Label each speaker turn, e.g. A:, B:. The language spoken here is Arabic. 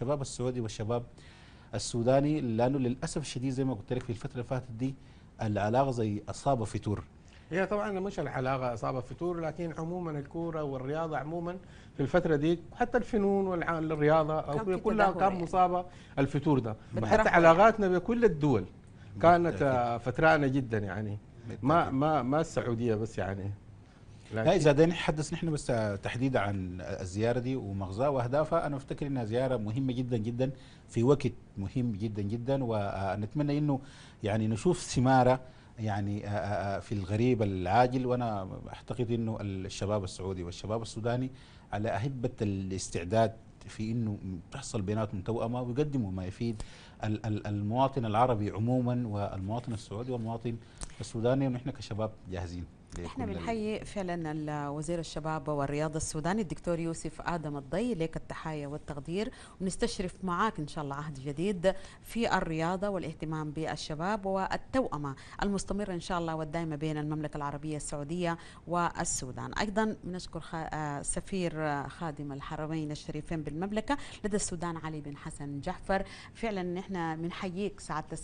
A: الشباب السعودي والشباب السوداني لانه للاسف الشديد زي ما قلت لك في الفتره اللي فاتت دي العلاقه زي اصابه فتور
B: هي طبعا مش العلاقه اصابه فتور لكن عموما الكوره والرياضه عموما في الفتره دي حتى الفنون والرياضه او كلها كان يعني. مصابه يعني. الفتور ده حتى علاقاتنا بكل الدول كانت آه،
A: فترانه جدا يعني ما ما ما السعوديه بس يعني لا اذا بدنا نتحدث نحن بس تحديدا عن الزياره دي ومغزاها واهدافها انا افتكر انها زياره مهمه جدا جدا في وقت مهم جدا جدا ونتمنى انه يعني نشوف ثماره يعني آه، آه، آه، في الغريب العاجل وانا اعتقد انه الشباب السعودي والشباب السوداني على اهبه الاستعداد في انه تحصل بيناتهم توأمه ويقدموا ما يفيد المواطن العربي عموما والمواطن السعودي والمواطن السوداني ونحن كشباب جاهزين احنا
C: بنحيي فعلا وزير الشباب والرياضه السوداني الدكتور يوسف ادم الضي لك التحايا والتقدير ونستشرف معاك ان شاء الله عهد جديد في الرياضه والاهتمام بالشباب والتوأمه المستمره ان شاء الله والدائمه بين المملكه العربيه السعوديه والسودان ايضا بنشكر آه، سفير خادم الحرمين الشريفين بالمملكه لدى السودان علي بن حسن جعفر فعلا احنا بنحييك سعاده